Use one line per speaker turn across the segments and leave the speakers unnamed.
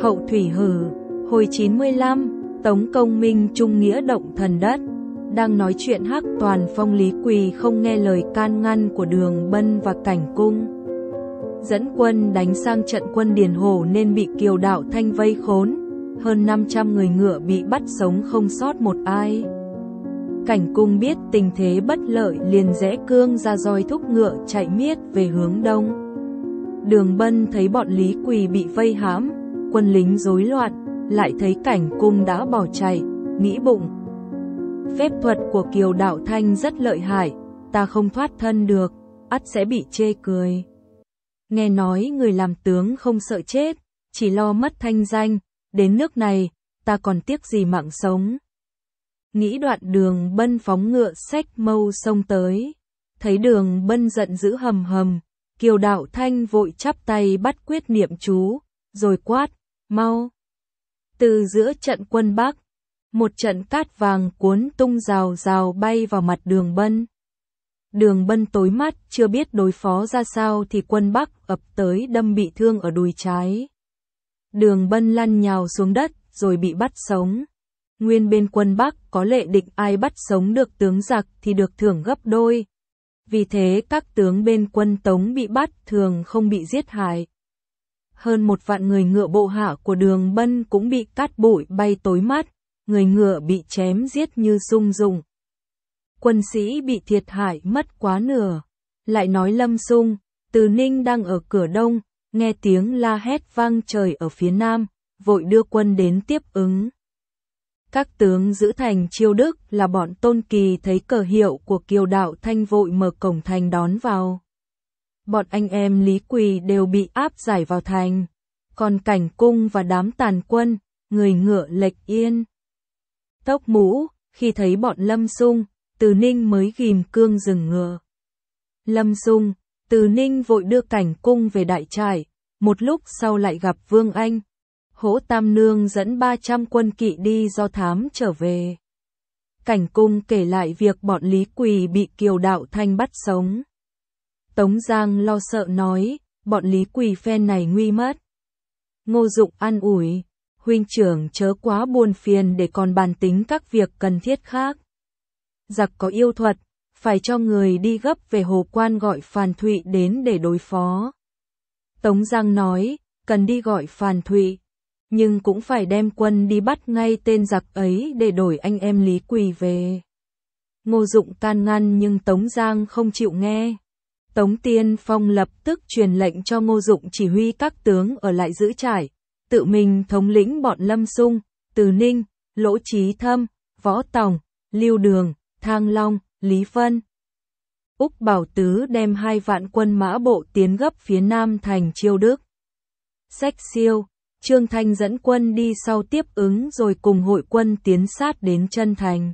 Hậu Thủy Hử, hồi 95, Tống Công Minh Trung Nghĩa Động Thần Đất. Đang nói chuyện hắc toàn phong Lý Quỳ không nghe lời can ngăn của đường Bân và Cảnh Cung. Dẫn quân đánh sang trận quân Điền Hồ nên bị kiều đạo Thanh vây khốn. Hơn 500 người ngựa bị bắt sống không sót một ai. Cảnh cung biết tình thế bất lợi liền rẽ cương ra roi thúc ngựa chạy miết về hướng đông. Đường bân thấy bọn Lý Quỳ bị vây hãm, quân lính rối loạn, lại thấy cảnh cung đã bỏ chạy, nghĩ bụng. Phép thuật của Kiều Đạo Thanh rất lợi hại, ta không thoát thân được, ắt sẽ bị chê cười. Nghe nói người làm tướng không sợ chết, chỉ lo mất thanh danh, đến nước này, ta còn tiếc gì mạng sống. Nghĩ đoạn đường bân phóng ngựa sách mâu sông tới, thấy đường bân giận dữ hầm hầm, kiều đạo thanh vội chắp tay bắt quyết niệm chú, rồi quát, mau. Từ giữa trận quân Bắc, một trận cát vàng cuốn tung rào rào bay vào mặt đường bân. Đường bân tối mắt, chưa biết đối phó ra sao thì quân Bắc ập tới đâm bị thương ở đùi trái. Đường bân lăn nhào xuống đất, rồi bị bắt sống. Nguyên bên quân Bắc có lệ định ai bắt sống được tướng giặc thì được thưởng gấp đôi. Vì thế các tướng bên quân Tống bị bắt thường không bị giết hại hơn một vạn người ngựa bộ hạ của đường bân cũng bị cát bụi bay tối mắt, người ngựa bị chém giết như rung rùng. Quân sĩ bị thiệt hại mất quá nửa. Lại nói lâm sung, từ ninh đang ở cửa đông, nghe tiếng la hét vang trời ở phía nam, vội đưa quân đến tiếp ứng. Các tướng giữ thành chiêu đức là bọn tôn kỳ thấy cờ hiệu của kiều đạo thanh vội mở cổng thành đón vào bọn anh em Lý Quỳ đều bị áp giải vào thành, còn cảnh cung và đám tàn quân, người ngựa lệch yên. Tốc mũ, khi thấy bọn Lâm Sung, Từ Ninh mới ghim cương dừng ngựa. Lâm Sung, Từ Ninh vội đưa cảnh cung về đại trại, một lúc sau lại gặp Vương Anh. Hỗ Tam Nương dẫn 300 quân kỵ đi do thám trở về. Cảnh cung kể lại việc bọn Lý Quỳ bị Kiều Đạo Thanh bắt sống. Tống Giang lo sợ nói, bọn Lý Quỳ phen này nguy mất. Ngô Dụng an ủi, huynh trưởng chớ quá buồn phiền để còn bàn tính các việc cần thiết khác. Giặc có yêu thuật, phải cho người đi gấp về hồ quan gọi Phàn Thụy đến để đối phó. Tống Giang nói, cần đi gọi Phàn Thụy, nhưng cũng phải đem quân đi bắt ngay tên giặc ấy để đổi anh em Lý Quỳ về. Ngô Dụng can ngăn nhưng Tống Giang không chịu nghe. Tống Tiên Phong lập tức truyền lệnh cho Ngô Dụng chỉ huy các tướng ở lại giữ trại, tự mình thống lĩnh bọn Lâm Sung, Từ Ninh, Lỗ Chí Thâm, Võ Tòng, Lưu Đường, Thang Long, Lý Vân. Úc Bảo Tứ đem hai vạn quân mã bộ tiến gấp phía nam thành Chiêu Đức. Sách siêu, Trương Thanh dẫn quân đi sau tiếp ứng rồi cùng hội quân tiến sát đến chân thành.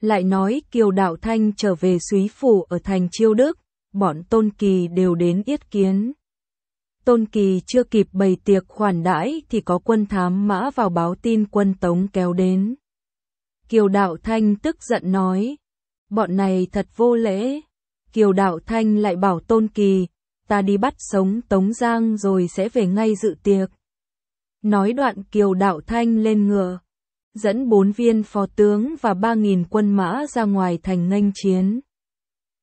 Lại nói Kiều Đạo Thanh trở về suý phủ ở thành Chiêu Đức, bọn Tôn Kỳ đều đến yết kiến. Tôn Kỳ chưa kịp bày tiệc khoản đãi thì có quân thám mã vào báo tin quân Tống kéo đến. Kiều Đạo Thanh tức giận nói, bọn này thật vô lễ. Kiều Đạo Thanh lại bảo Tôn Kỳ, ta đi bắt sống Tống Giang rồi sẽ về ngay dự tiệc. Nói đoạn Kiều Đạo Thanh lên ngựa, dẫn bốn viên phó tướng và ba nghìn quân mã ra ngoài thành nghênh chiến.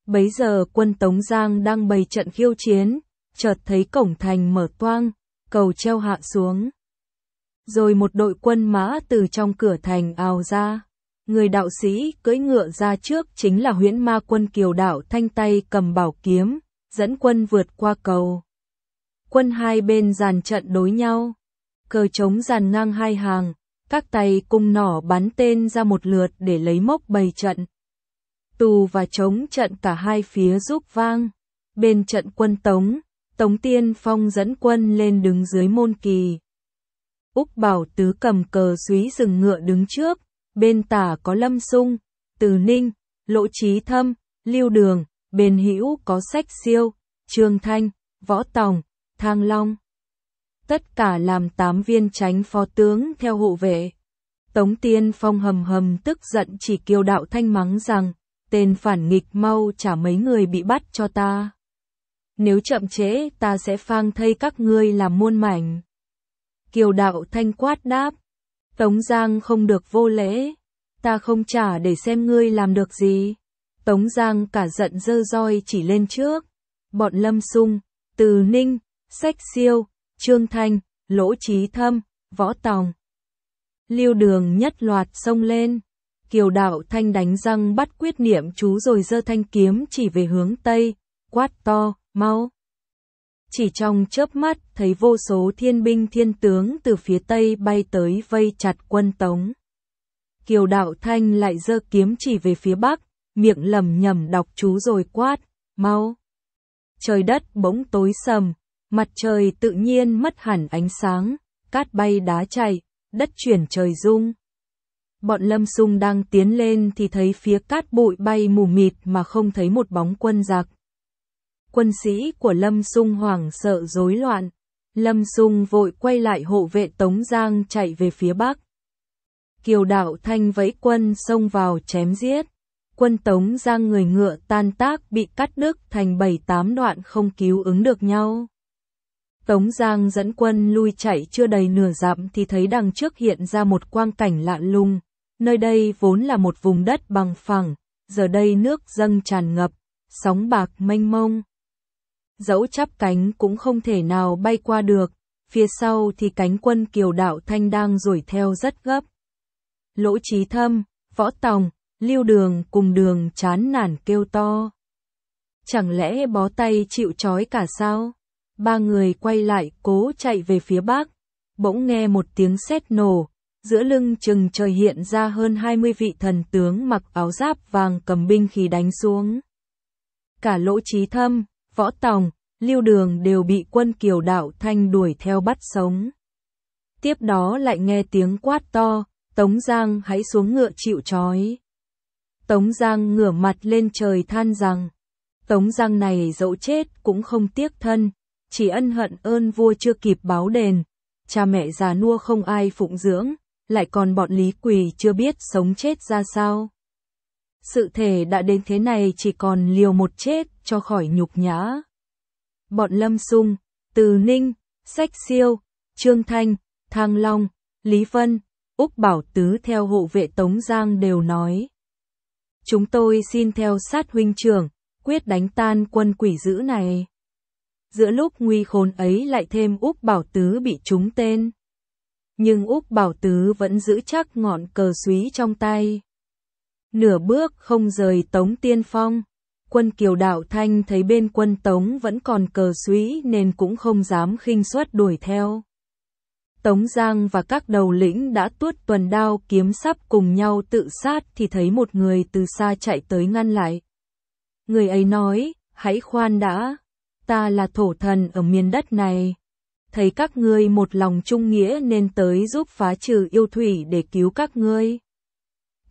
Bấy giờ quân Tống Giang đang bày trận khiêu chiến, chợt thấy cổng thành mở toang, cầu treo hạ xuống. Rồi một đội quân mã từ trong cửa thành ào ra. Người đạo sĩ cưỡi ngựa ra trước chính là huyễn ma quân kiều đạo thanh tay cầm bảo kiếm, dẫn quân vượt qua cầu. Quân hai bên dàn trận đối nhau, cờ trống dàn ngang hai hàng, các tay cung nỏ bắn tên ra một lượt để lấy mốc bày trận tù và chống trận cả hai phía giúp vang. Bên trận quân Tống, Tống Tiên Phong dẫn quân lên đứng dưới môn kỳ. Úc Bảo Tứ cầm cờ suý rừng ngựa đứng trước, bên tả có Lâm Sung, Từ Ninh, Lộ Trí Thâm, Lưu Đường, bên hữu có Sách Siêu, Trương Thanh, Võ Tòng, Thang Long. Tất cả làm tám viên tránh phó tướng theo hộ vệ. Tống Tiên Phong hầm hầm tức giận chỉ kiêu đạo thanh mắng rằng, tên phản nghịch mau trả mấy người bị bắt cho ta. Nếu chậm trễ ta sẽ phang thây các ngươi làm muôn mảnh. Kiều đạo thanh quát đáp. Tống Giang không được vô lễ. Ta không trả để xem ngươi làm được gì. Tống Giang cả giận dơ roi chỉ lên trước. Bọn Lâm Sung, Từ Ninh, Sách Siêu, Trương Thanh, Lỗ Trí Thâm, Võ Tòng. Liêu đường nhất loạt xông lên. Kiều đạo thanh đánh răng bắt quyết niệm chú rồi giơ thanh kiếm chỉ về hướng Tây, quát to, mau. Chỉ trong chớp mắt thấy vô số thiên binh thiên tướng từ phía Tây bay tới vây chặt quân Tống. Kiều đạo thanh lại giơ kiếm chỉ về phía Bắc, miệng lầm nhầm đọc chú rồi quát, mau. Trời đất bỗng tối sầm, mặt trời tự nhiên mất hẳn ánh sáng, cát bay đá chạy, đất chuyển trời rung. Bọn Lâm Sung đang tiến lên thì thấy phía cát bụi bay mù mịt mà không thấy một bóng quân giặc. Quân sĩ của Lâm Sung hoảng sợ rối loạn. Lâm Sung vội quay lại hộ vệ Tống Giang chạy về phía bắc. Kiều đạo thanh vẫy quân xông vào chém giết. Quân Tống Giang người ngựa tan tác bị cắt đứt thành bảy tám đoạn không cứu ứng được nhau. Tống Giang dẫn quân lui chạy chưa đầy nửa dặm thì thấy đằng trước hiện ra một quang cảnh lạ lùng, Nơi đây vốn là một vùng đất bằng phẳng, giờ đây nước dâng tràn ngập, sóng bạc mênh mông. Dẫu chắp cánh cũng không thể nào bay qua được, phía sau thì cánh quân kiều đạo thanh đang rủi theo rất gấp. Lỗ trí thâm, võ tòng, lưu đường cùng đường chán nản kêu to. Chẳng lẽ bó tay chịu trói cả sao? Ba người quay lại cố chạy về phía bắc, bỗng nghe một tiếng sét nổ, giữa lưng chừng trời hiện ra hơn 20 vị thần tướng mặc áo giáp vàng cầm binh khí đánh xuống. Cả lỗ trí thâm, võ tòng, lưu đường đều bị quân kiều đạo thanh đuổi theo bắt sống. Tiếp đó lại nghe tiếng quát to, Tống Giang hãy xuống ngựa chịu trói. Tống Giang ngửa mặt lên trời than rằng, Tống Giang này dẫu chết cũng không tiếc thân, chỉ ân hận ơn vua chưa kịp báo đền, cha mẹ già nua không ai phụng dưỡng, lại còn bọn Lý Quỳ chưa biết sống chết ra sao. Sự thể đã đến thế này chỉ còn liều một chết cho khỏi nhục nhã. Bọn Lâm Sung, Từ Ninh, Sách Siêu, Trương Thanh, Thang Long, Lý Vân, Úc Bảo Tứ theo hộ vệ Tống Giang đều nói. Chúng tôi xin theo sát huynh trưởng, quyết đánh tan quân quỷ dữ này. Giữa lúc nguy khốn ấy lại thêm Úc Bảo Tứ bị trúng tên nhưng Úc Bảo Tứ vẫn giữ chắc ngọn cờ suý trong tay. Nửa bước không rời Tống Tiên Phong, quân Kiều Đạo Thanh thấy bên quân Tống vẫn còn cờ suý nên cũng không dám khinh suất đuổi theo. Tống Giang và các đầu lĩnh đã tuốt tuần đao kiếm sắp cùng nhau tự sát thì thấy một người từ xa chạy tới ngăn lại. Người ấy nói, hãy khoan đã, ta là thổ thần ở miền đất này, thấy các ngươi một lòng trung nghĩa nên tới giúp phá trừ yêu thủy để cứu các ngươi.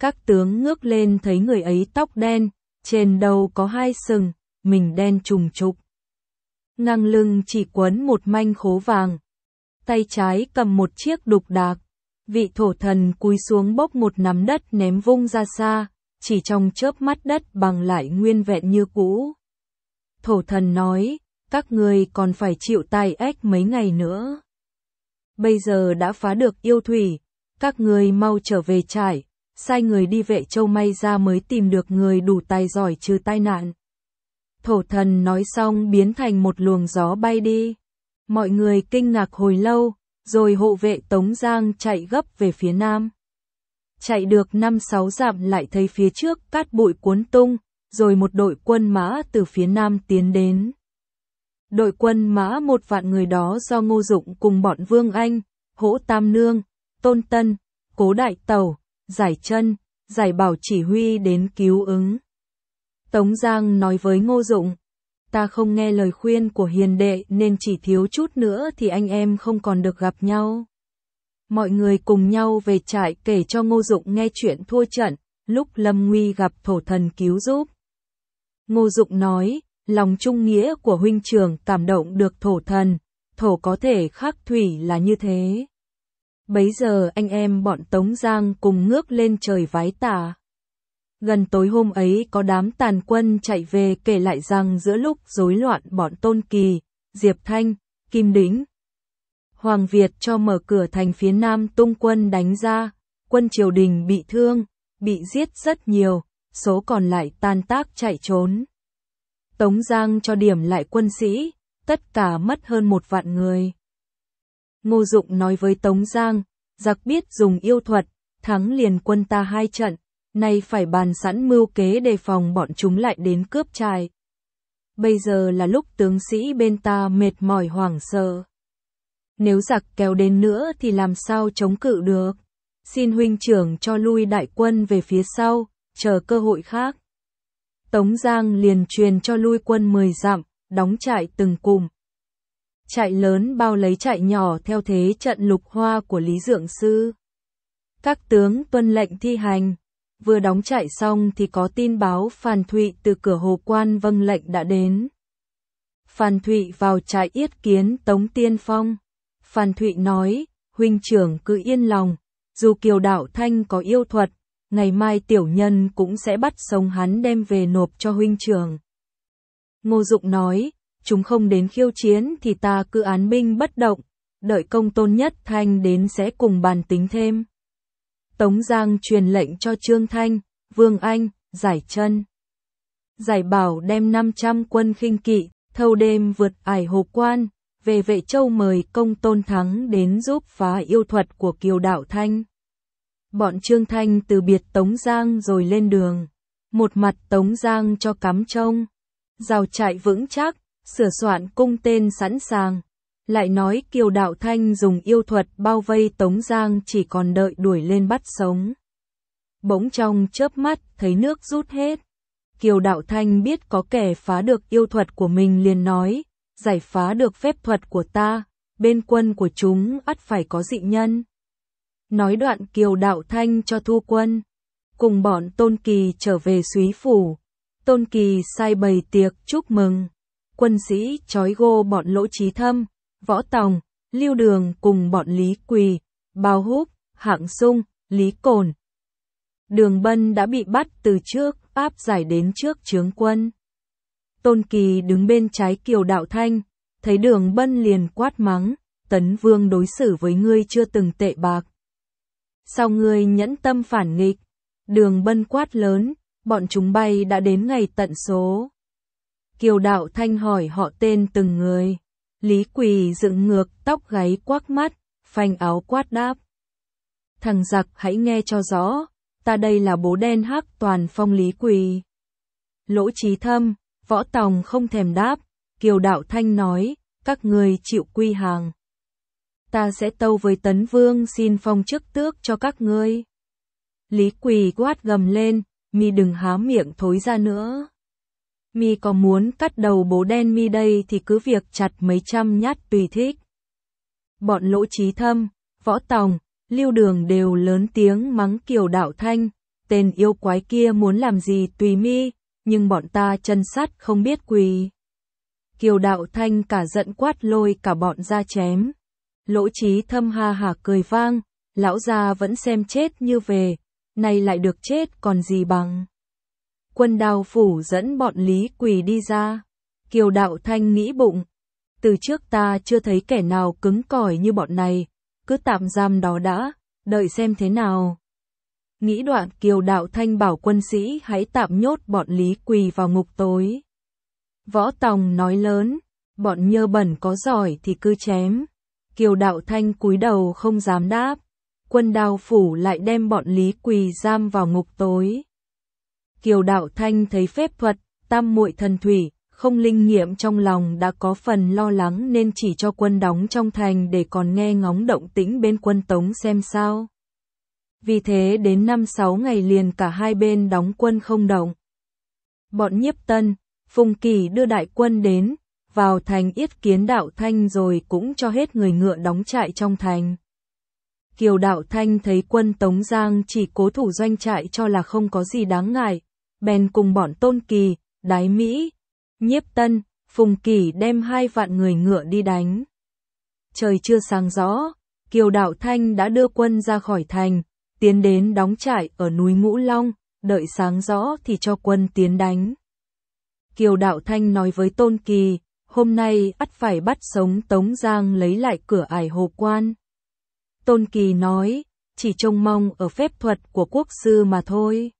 Các tướng ngước lên thấy người ấy tóc đen, trên đầu có hai sừng, mình đen trùng trục. Ngang lưng chỉ quấn một manh khố vàng, tay trái cầm một chiếc đục đạc, vị thổ thần cúi xuống bốc một nắm đất ném vung ra xa, chỉ trong chớp mắt đất bằng lại nguyên vẹn như cũ. Thổ thần nói, các người còn phải chịu tai ách mấy ngày nữa. Bây giờ đã phá được yêu thủy, các người mau trở về trải, sai người đi vệ châu may ra mới tìm được người đủ tài giỏi trừ tai nạn. Thổ thần nói xong biến thành một luồng gió bay đi. Mọi người kinh ngạc hồi lâu, rồi hộ vệ Tống Giang chạy gấp về phía nam. Chạy được 5-6 dặm lại thấy phía trước cát bụi cuốn tung, rồi một đội quân mã từ phía nam tiến đến. Đội quân mã một vạn người đó do Ngô Dụng cùng bọn Vương Anh, Hỗ Tam Nương, Tôn Tân, Cố Đại Tẩu, Giải Chân, Giải Bảo chỉ huy đến cứu ứng. Tống Giang nói với Ngô Dụng, ta không nghe lời khuyên của hiền đệ nên chỉ thiếu chút nữa thì anh em không còn được gặp nhau. Mọi người cùng nhau về trại kể cho Ngô Dụng nghe chuyện thua trận, lúc Lâm Nguy gặp thổ thần cứu giúp. Ngô Dụng nói, lòng trung nghĩa của huynh trường cảm động được thổ thần, thổ có thể khắc thủy là như thế. Bấy giờ anh em bọn Tống Giang cùng ngước lên trời vái tả. Gần tối hôm ấy có đám tàn quân chạy về kể lại rằng giữa lúc rối loạn bọn Tôn Kỳ, Diệp Thanh, Kim Đính, Hoàng Việt cho mở cửa thành phía nam tung quân đánh ra, quân triều đình bị thương, bị giết rất nhiều, số còn lại tan tác chạy trốn. Tống Giang cho điểm lại quân sĩ, tất cả mất hơn một vạn người. Ngô Dụng nói với Tống Giang, giặc biết dùng yêu thuật, thắng liền quân ta hai trận, nay phải bàn sẵn mưu kế đề phòng bọn chúng lại đến cướp trại. Bây giờ là lúc tướng sĩ bên ta mệt mỏi hoảng sợ. Nếu giặc kéo đến nữa thì làm sao chống cự được? Xin huynh trưởng cho lui đại quân về phía sau, chờ cơ hội khác. Tống Giang liền truyền cho lui quân 10 dặm, đóng trại từng cùng. Trại lớn bao lấy trại nhỏ theo thế trận lục hoa của Lý Dượng Sư. Các tướng tuân lệnh thi hành, vừa đóng trại xong thì có tin báo Phan Thụy từ cửa hồ quan vâng lệnh đã đến. Phan Thụy vào trại yết kiến Tống Tiên Phong. Phan Thụy nói, huynh trưởng cứ yên lòng, dù kiều đạo thanh có yêu thuật, ngày mai tiểu nhân cũng sẽ bắt sống hắn đem về nộp cho huynh trưởng. Ngô Dụng nói, chúng không đến khiêu chiến thì ta cứ án binh bất động, đợi công tôn nhất thanh đến sẽ cùng bàn tính thêm. Tống Giang truyền lệnh cho Trương Thanh, Vương Anh, Giải chân Giải bảo đem 500 quân khinh kỵ, thâu đêm vượt ải hồ quan, về vệ châu mời công tôn thắng đến giúp phá yêu thuật của kiều đạo Thanh. Bọn Trương Thanh từ biệt Tống Giang rồi lên đường. Một mặt Tống Giang cho cắm trông. Rào chạy vững chắc, sửa soạn cung tên sẵn sàng. Lại nói Kiều Đạo Thanh dùng yêu thuật bao vây Tống Giang chỉ còn đợi đuổi lên bắt sống. Bỗng trong chớp mắt thấy nước rút hết. Kiều Đạo Thanh biết có kẻ phá được yêu thuật của mình liền nói, giải phá được phép thuật của ta, bên quân của chúng ắt phải có dị nhân. Nói đoạn kiều đạo thanh cho thu quân. Cùng bọn Tôn Kỳ trở về suý phủ. Tôn Kỳ sai bày tiệc chúc mừng. Quân sĩ trói gô bọn lỗ trí thâm, võ tòng, lưu đường cùng bọn lý quỳ, bao húc, hạng sung, lý cồn. Đường bân đã bị bắt từ trước, áp giải đến trước trướng quân. Tôn Kỳ đứng bên trái kiều đạo thanh, thấy đường bân liền quát mắng, tấn vương đối xử với ngươi chưa từng tệ bạc. Sao ngươi nhẫn tâm phản nghịch? Đường bân quát lớn, bọn chúng bay đã đến ngày tận số. Kiều đạo thanh hỏi họ tên từng người. Lý quỳ dựng ngược tóc gáy quắc mắt, phanh áo quát đáp. Thằng giặc hãy nghe cho rõ, ta đây là bố đen hắc toàn phong lý quỳ. Lỗ trí thâm, võ tòng không thèm đáp, kiều đạo thanh nói, các người chịu quy hàng ta sẽ tâu với tấn vương xin phong chức tước cho các ngươi. Lý quỳ quát gầm lên, mi đừng há miệng thối ra nữa. Mi có muốn cắt đầu bố đen mi đây thì cứ việc chặt mấy trăm nhát tùy thích. Bọn lỗ trí thâm, võ tòng, lưu đường đều lớn tiếng mắng kiều đạo thanh, tên yêu quái kia muốn làm gì tùy mi, nhưng bọn ta chân sắt không biết quỳ. Kiều đạo thanh cả giận quát lôi cả bọn ra chém. Lỗ trí thâm ha hà cười vang, lão già vẫn xem chết như về, nay lại được chết còn gì bằng. Quân đào phủ dẫn bọn Lý Quỳ đi ra. Kiều đạo thanh nghĩ bụng. Từ trước ta chưa thấy kẻ nào cứng cỏi như bọn này, cứ tạm giam đó đã, đợi xem thế nào. Nghĩ đoạn kiều đạo thanh bảo quân sĩ hãy tạm nhốt bọn Lý Quỳ vào ngục tối. Võ Tòng nói lớn, bọn nhơ bẩn có giỏi thì cứ chém. Kiều Đạo Thanh cúi đầu không dám đáp. Quân Đào phủ lại đem bọn Lý Quỳ giam vào ngục tối. Kiều Đạo Thanh thấy phép thuật, tam muội thần thủy, không linh nghiệm trong lòng đã có phần lo lắng nên chỉ cho quân đóng trong thành để còn nghe ngóng động tĩnh bên quân tống xem sao. Vì thế đến năm sáu ngày liền cả hai bên đóng quân không động. Bọn nhiếp tân, Phùng Kỳ đưa đại quân đến, vào thành yết kiến đạo thanh rồi cũng cho hết người ngựa đóng trại trong thành. Kiều đạo thanh thấy quân Tống Giang chỉ cố thủ doanh trại cho là không có gì đáng ngại, bèn cùng bọn Tôn Kỳ, Đái Mỹ, Nhiếp Tân, Phùng Kỳ đem hai vạn người ngựa đi đánh. Trời chưa sáng rõ, Kiều đạo thanh đã đưa quân ra khỏi thành, tiến đến đóng trại ở núi Ngũ Long, đợi sáng rõ thì cho quân tiến đánh. Kiều Đạo Thanh nói với Tôn Kỳ, hôm nay ắt phải bắt sống Tống Giang lấy lại cửa ải hồ quan. Tôn Kỳ nói, chỉ trông mong ở phép thuật của quốc sư mà thôi.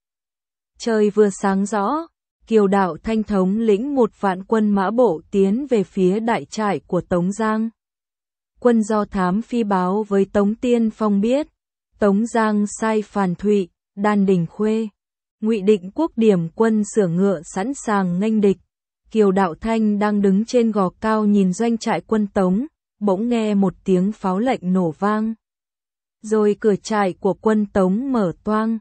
Trời vừa sáng rõ, kiều đạo thanh thống lĩnh một vạn quân mã bộ tiến về phía đại trại của Tống Giang. Quân do thám phi báo với Tống Tiên Phong biết, Tống Giang sai phàn thụy, đan đình khuê. ngụy định quốc điểm quân sửa ngựa sẵn sàng nghênh địch. Kiều Đạo Thanh đang đứng trên gò cao nhìn doanh trại quân Tống, bỗng nghe một tiếng pháo lệnh nổ vang. Rồi cửa trại của quân Tống mở toang,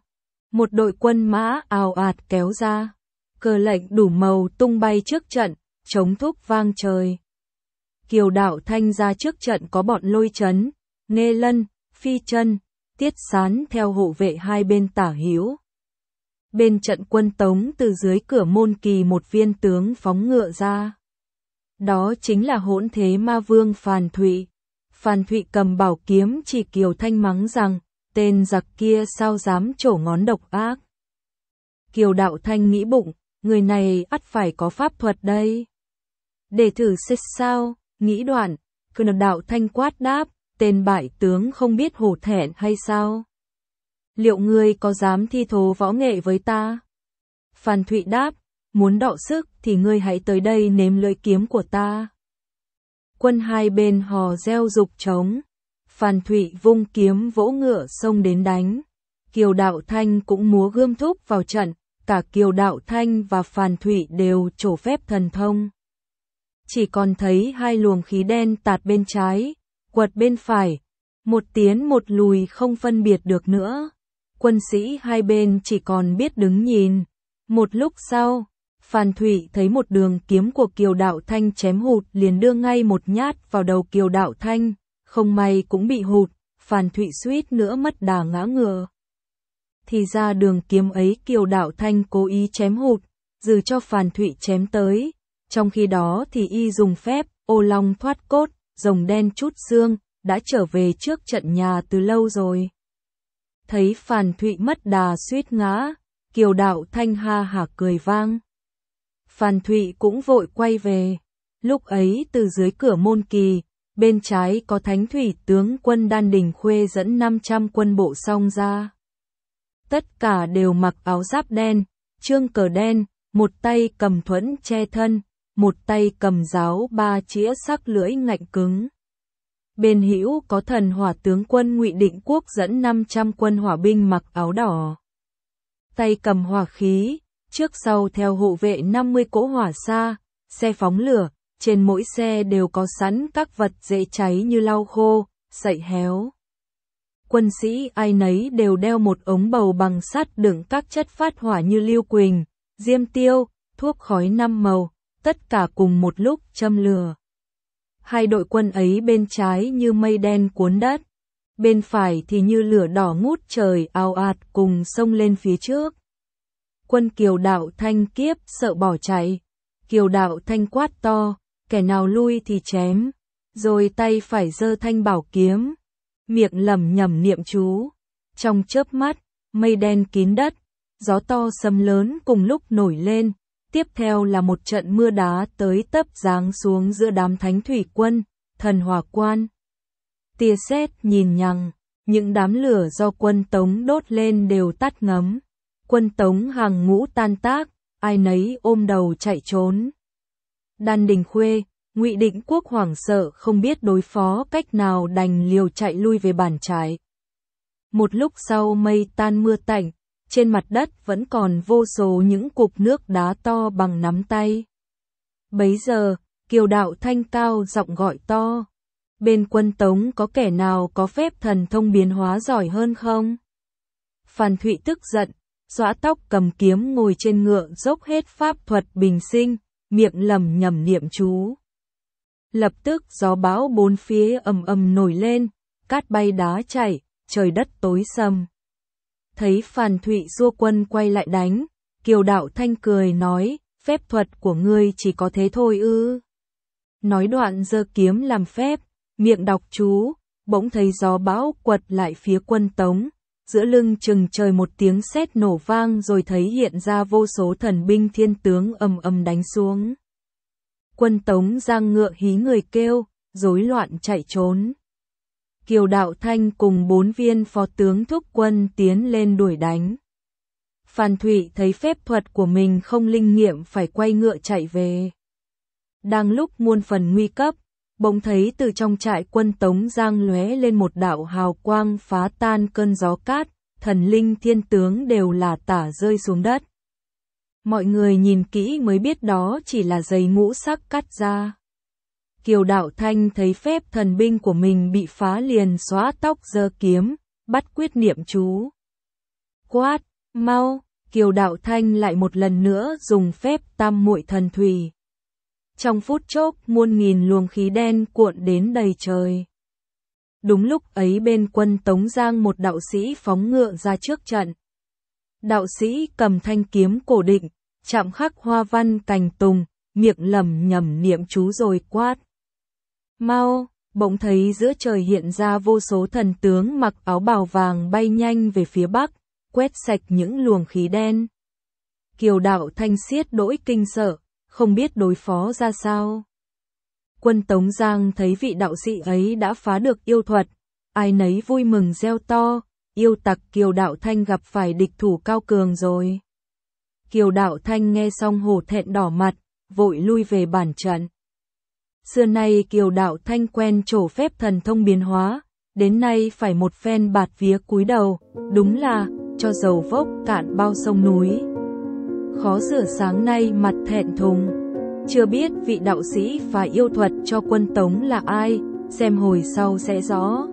một đội quân mã ào ạt kéo ra, cờ lệnh đủ màu tung bay trước trận, chống thúc vang trời. Kiều Đạo Thanh ra trước trận có bọn lôi chấn, nê lân, phi chân, tiết sán theo hộ vệ hai bên tả hiếu bên trận quân Tống từ dưới cửa môn kỳ một viên tướng phóng ngựa ra. Đó chính là hỗn thế ma vương Phàn Thụy. Phàn Thụy cầm bảo kiếm chỉ kiều thanh mắng rằng, tên giặc kia sao dám trổ ngón độc ác. Kiều đạo thanh nghĩ bụng, người này ắt phải có pháp thuật đây. Để thử xét sao, nghĩ đoạn, cơ đạo thanh quát đáp, tên bại tướng không biết hổ thẹn hay sao liệu ngươi có dám thi thố võ nghệ với ta? Phan Thụy đáp, muốn đọ sức thì ngươi hãy tới đây nếm lưỡi kiếm của ta. Quân hai bên hò reo dục trống, Phan Thụy vung kiếm vỗ ngựa xông đến đánh. Kiều Đạo Thanh cũng múa gươm thúc vào trận, cả Kiều Đạo Thanh và Phan Thụy đều trổ phép thần thông. Chỉ còn thấy hai luồng khí đen tạt bên trái, quật bên phải, một tiến một lùi không phân biệt được nữa quân sĩ hai bên chỉ còn biết đứng nhìn. Một lúc sau, Phan Thụy thấy một đường kiếm của Kiều Đạo Thanh chém hụt liền đưa ngay một nhát vào đầu Kiều Đạo Thanh, không may cũng bị hụt, Phan Thụy suýt nữa mất đà ngã ngựa. Thì ra đường kiếm ấy Kiều Đạo Thanh cố ý chém hụt, dừ cho Phan Thụy chém tới, trong khi đó thì y dùng phép, ô long thoát cốt, rồng đen chút xương, đã trở về trước trận nhà từ lâu rồi thấy Phan Thụy mất đà suýt ngã, Kiều Đạo Thanh ha hả cười vang. Phan Thụy cũng vội quay về, lúc ấy từ dưới cửa môn kỳ, bên trái có Thánh Thủy tướng quân Đan Đình Khuê dẫn 500 quân bộ song ra. Tất cả đều mặc áo giáp đen, trương cờ đen, một tay cầm thuẫn che thân, một tay cầm giáo ba chĩa sắc lưỡi ngạnh cứng bên hữu có thần hỏa tướng quân Ngụy Định Quốc dẫn 500 quân hỏa binh mặc áo đỏ. Tay cầm hỏa khí, trước sau theo hộ vệ 50 cỗ hỏa xa, xe phóng lửa, trên mỗi xe đều có sẵn các vật dễ cháy như lau khô, sậy héo. Quân sĩ ai nấy đều đeo một ống bầu bằng sắt đựng các chất phát hỏa như lưu quỳnh, diêm tiêu, thuốc khói năm màu, tất cả cùng một lúc châm lửa hai đội quân ấy bên trái như mây đen cuốn đất, bên phải thì như lửa đỏ ngút trời ào ạt cùng sông lên phía trước. Quân kiều đạo thanh kiếp sợ bỏ chạy, kiều đạo thanh quát to, kẻ nào lui thì chém, rồi tay phải giơ thanh bảo kiếm, miệng lẩm nhẩm niệm chú. Trong chớp mắt, mây đen kín đất, gió to sấm lớn cùng lúc nổi lên, tiếp theo là một trận mưa đá tới tấp giáng xuống giữa đám thánh thủy quân, thần hòa quan. Tia xét nhìn nhằng, những đám lửa do quân tống đốt lên đều tắt ngấm. Quân tống hàng ngũ tan tác, ai nấy ôm đầu chạy trốn. Đan Đình Khuê, Ngụy Định Quốc hoảng sợ không biết đối phó cách nào đành liều chạy lui về bản trái Một lúc sau mây tan mưa tạnh, trên mặt đất vẫn còn vô số những cục nước đá to bằng nắm tay. Bấy giờ, kiều đạo thanh cao giọng gọi to. Bên quân tống có kẻ nào có phép thần thông biến hóa giỏi hơn không? Phan Thụy tức giận, dõa tóc cầm kiếm ngồi trên ngựa dốc hết pháp thuật bình sinh, miệng lầm nhầm niệm chú. Lập tức gió bão bốn phía ầm ầm nổi lên, cát bay đá chảy, trời đất tối sầm thấy Phàn Thụy du quân quay lại đánh, Kiều Đạo Thanh cười nói, phép thuật của ngươi chỉ có thế thôi ư. Nói đoạn giơ kiếm làm phép, miệng đọc chú, bỗng thấy gió bão quật lại phía quân tống, giữa lưng chừng trời một tiếng sét nổ vang rồi thấy hiện ra vô số thần binh thiên tướng ầm ầm đánh xuống. Quân tống giang ngựa hí người kêu, rối loạn chạy trốn. Kiều Đạo Thanh cùng bốn viên phó tướng thúc quân tiến lên đuổi đánh. Phan Thụy thấy phép thuật của mình không linh nghiệm phải quay ngựa chạy về. Đang lúc muôn phần nguy cấp, bỗng thấy từ trong trại quân Tống Giang lóe lên một đạo hào quang phá tan cơn gió cát, thần linh thiên tướng đều là tả rơi xuống đất. Mọi người nhìn kỹ mới biết đó chỉ là giày ngũ sắc cắt ra. Kiều Đạo Thanh thấy phép thần binh của mình bị phá liền xóa tóc giơ kiếm, bắt quyết niệm chú. Quát, mau, Kiều Đạo Thanh lại một lần nữa dùng phép tam muội thần thủy. Trong phút chốc muôn nghìn luồng khí đen cuộn đến đầy trời. Đúng lúc ấy bên quân Tống Giang một đạo sĩ phóng ngựa ra trước trận. Đạo sĩ cầm thanh kiếm cổ định, chạm khắc hoa văn cành tùng, miệng lầm nhầm niệm chú rồi quát. Mau, bỗng thấy giữa trời hiện ra vô số thần tướng mặc áo bào vàng bay nhanh về phía bắc, quét sạch những luồng khí đen. Kiều đạo thanh siết đỗi kinh sợ, không biết đối phó ra sao. Quân Tống Giang thấy vị đạo sĩ ấy đã phá được yêu thuật, ai nấy vui mừng reo to, yêu tặc Kiều Đạo Thanh gặp phải địch thủ cao cường rồi. Kiều Đạo Thanh nghe xong hổ thẹn đỏ mặt, vội lui về bản trận. Xưa nay kiều đạo thanh quen trổ phép thần thông biến hóa, đến nay phải một phen bạt vía cúi đầu, đúng là, cho dầu vốc cạn bao sông núi. Khó rửa sáng nay mặt thẹn thùng, chưa biết vị đạo sĩ và yêu thuật cho quân tống là ai, xem hồi sau sẽ rõ.